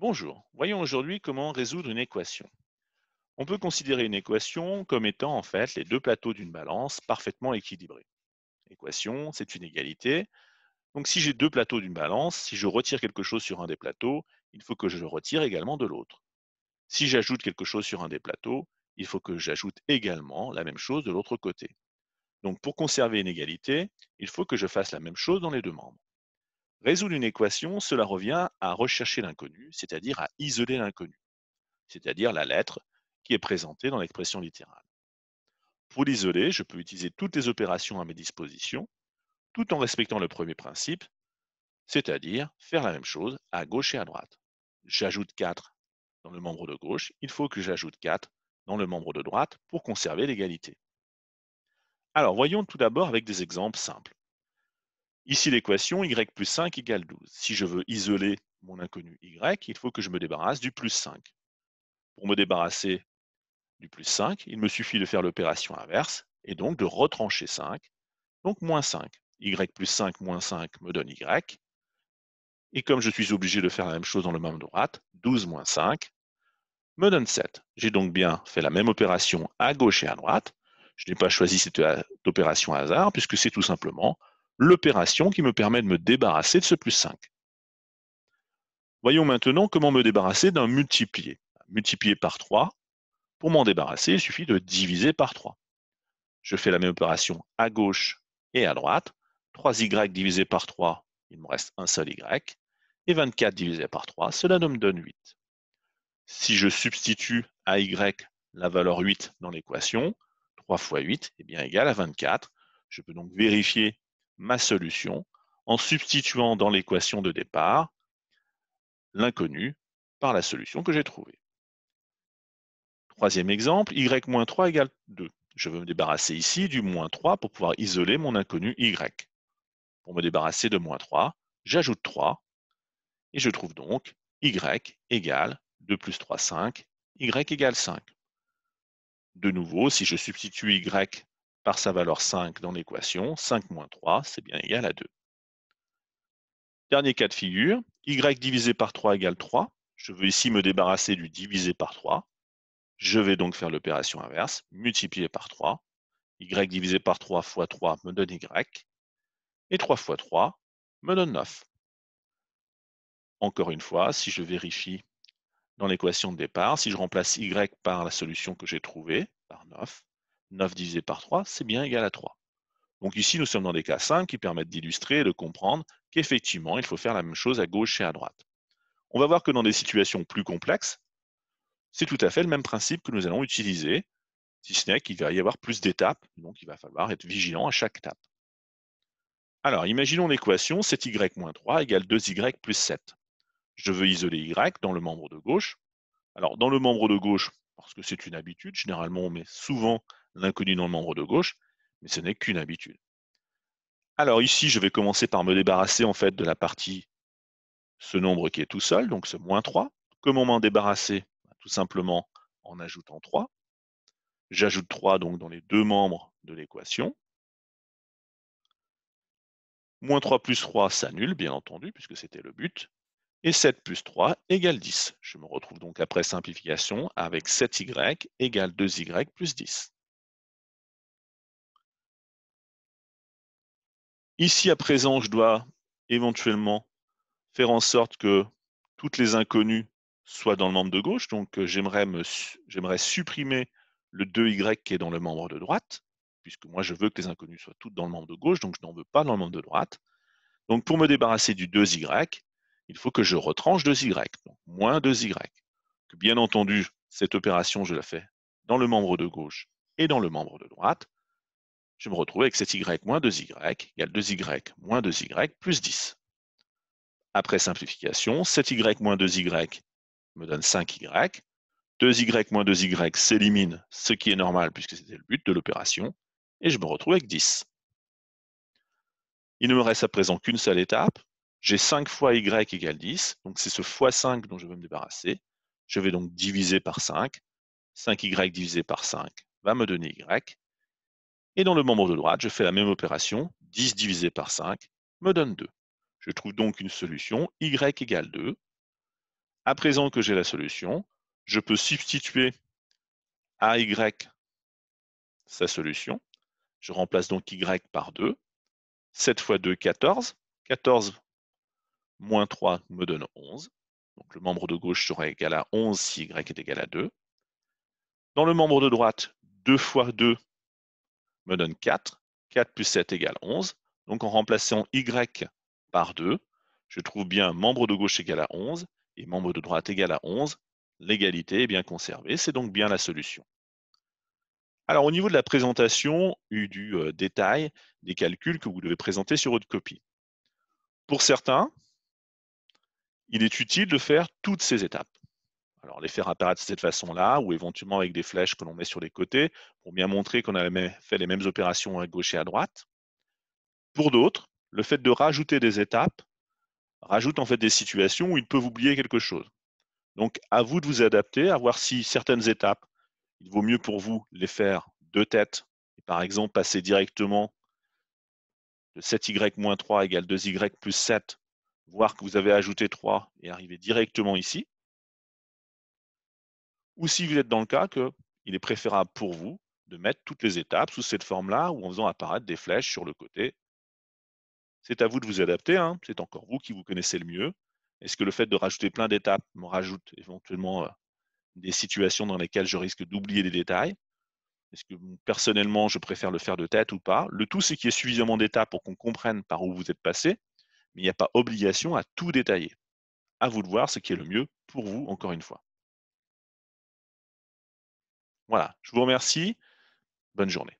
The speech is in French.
Bonjour, voyons aujourd'hui comment résoudre une équation. On peut considérer une équation comme étant en fait les deux plateaux d'une balance parfaitement équilibrés. L'équation, c'est une égalité. Donc si j'ai deux plateaux d'une balance, si je retire quelque chose sur un des plateaux, il faut que je le retire également de l'autre. Si j'ajoute quelque chose sur un des plateaux, il faut que j'ajoute également la même chose de l'autre côté. Donc pour conserver une égalité, il faut que je fasse la même chose dans les deux membres. Résoudre une équation, cela revient à rechercher l'inconnu, c'est-à-dire à isoler l'inconnu, c'est-à-dire la lettre qui est présentée dans l'expression littérale. Pour l'isoler, je peux utiliser toutes les opérations à mes dispositions, tout en respectant le premier principe, c'est-à-dire faire la même chose à gauche et à droite. J'ajoute 4 dans le membre de gauche, il faut que j'ajoute 4 dans le membre de droite pour conserver l'égalité. Alors voyons tout d'abord avec des exemples simples. Ici, l'équation y plus 5 égale 12. Si je veux isoler mon inconnu y, il faut que je me débarrasse du plus 5. Pour me débarrasser du plus 5, il me suffit de faire l'opération inverse et donc de retrancher 5, donc moins 5. y plus 5 moins 5 me donne y. Et comme je suis obligé de faire la même chose dans le même droite, 12 moins 5 me donne 7. J'ai donc bien fait la même opération à gauche et à droite. Je n'ai pas choisi cette euh, opération hasard puisque c'est tout simplement l'opération qui me permet de me débarrasser de ce plus 5. Voyons maintenant comment me débarrasser d'un multiplié. Multiplié par 3, pour m'en débarrasser, il suffit de diviser par 3. Je fais la même opération à gauche et à droite. 3y divisé par 3, il me reste un seul y. Et 24 divisé par 3, cela me donne 8. Si je substitue à y la valeur 8 dans l'équation, 3 fois 8 est bien égal à 24. Je peux donc vérifier ma solution en substituant dans l'équation de départ l'inconnu par la solution que j'ai trouvée. Troisième exemple, y-3 égale 2. Je veux me débarrasser ici du moins 3 pour pouvoir isoler mon inconnu y. Pour me débarrasser de moins 3, j'ajoute 3 et je trouve donc y égale 2 plus 3, 5, y égale 5. De nouveau, si je substitue y par sa valeur 5 dans l'équation, 5 moins 3, c'est bien égal à 2. Dernier cas de figure, y divisé par 3 égale 3. Je veux ici me débarrasser du divisé par 3. Je vais donc faire l'opération inverse, multiplier par 3. y divisé par 3 fois 3 me donne y. Et 3 fois 3 me donne 9. Encore une fois, si je vérifie dans l'équation de départ, si je remplace y par la solution que j'ai trouvée, par 9, 9 divisé par 3, c'est bien égal à 3. Donc ici, nous sommes dans des cas simples qui permettent d'illustrer et de comprendre qu'effectivement, il faut faire la même chose à gauche et à droite. On va voir que dans des situations plus complexes, c'est tout à fait le même principe que nous allons utiliser, si ce n'est qu'il va y avoir plus d'étapes, donc il va falloir être vigilant à chaque étape. Alors, imaginons l'équation 7y-3 égale 2y plus 7. Je veux isoler y dans le membre de gauche. Alors, dans le membre de gauche, parce que c'est une habitude, généralement on met souvent l'inconnu dans le membre de gauche, mais ce n'est qu'une habitude. Alors ici, je vais commencer par me débarrasser en fait de la partie ce nombre qui est tout seul, donc ce moins 3. Comment m'en débarrasser bah, Tout simplement en ajoutant 3. J'ajoute 3 donc dans les deux membres de l'équation. Moins 3 plus 3 s'annule, bien entendu, puisque c'était le but. Et 7 plus 3 égale 10. Je me retrouve donc après simplification avec 7y égale 2y plus 10. Ici à présent, je dois éventuellement faire en sorte que toutes les inconnues soient dans le membre de gauche. Donc, euh, j'aimerais supprimer le 2y qui est dans le membre de droite, puisque moi, je veux que les inconnues soient toutes dans le membre de gauche, donc je n'en veux pas dans le membre de droite. Donc, pour me débarrasser du 2y, il faut que je retranche 2y, donc moins 2y. Bien entendu, cette opération, je la fais dans le membre de gauche et dans le membre de droite je me retrouve avec 7y moins 2y égale 2y moins 2y plus 10. Après simplification, 7y moins 2y me donne 5y. 2y moins 2y s'élimine, ce qui est normal puisque c'était le but de l'opération, et je me retrouve avec 10. Il ne me reste à présent qu'une seule étape. J'ai 5 fois y égale 10, donc c'est ce fois 5 dont je veux me débarrasser. Je vais donc diviser par 5. 5y divisé par 5 va me donner y. Et dans le membre de droite, je fais la même opération, 10 divisé par 5 me donne 2. Je trouve donc une solution, y égale 2. À présent que j'ai la solution, je peux substituer à y sa solution. Je remplace donc y par 2. 7 fois 2, 14. 14 moins 3 me donne 11. Donc le membre de gauche serait égal à 11 si y est égal à 2. Dans le membre de droite, 2 fois 2 me donne 4. 4 plus 7 égale 11. Donc en remplaçant y par 2, je trouve bien membre de gauche égal à 11 et membre de droite égal à 11. L'égalité est bien conservée, c'est donc bien la solution. Alors au niveau de la présentation et du euh, détail des calculs que vous devez présenter sur votre copie. Pour certains, il est utile de faire toutes ces étapes. Alors les faire apparaître de cette façon-là, ou éventuellement avec des flèches que l'on met sur les côtés, pour bien montrer qu'on a fait les mêmes opérations à gauche et à droite. Pour d'autres, le fait de rajouter des étapes rajoute en fait des situations où ils peuvent oublier quelque chose. Donc à vous de vous adapter, à voir si certaines étapes, il vaut mieux pour vous les faire deux têtes. et par exemple passer directement de 7y-3 égale 2y plus 7, voir que vous avez ajouté 3 et arriver directement ici ou si vous êtes dans le cas qu'il est préférable pour vous de mettre toutes les étapes sous cette forme-là ou en faisant apparaître des flèches sur le côté. C'est à vous de vous adapter, hein. c'est encore vous qui vous connaissez le mieux. Est-ce que le fait de rajouter plein d'étapes me rajoute éventuellement euh, des situations dans lesquelles je risque d'oublier des détails Est-ce que personnellement, je préfère le faire de tête ou pas Le tout, c'est qu'il y ait suffisamment d'étapes pour qu'on comprenne par où vous êtes passé, mais il n'y a pas obligation à tout détailler. À vous de voir ce qui est le mieux pour vous, encore une fois. Voilà, je vous remercie. Bonne journée.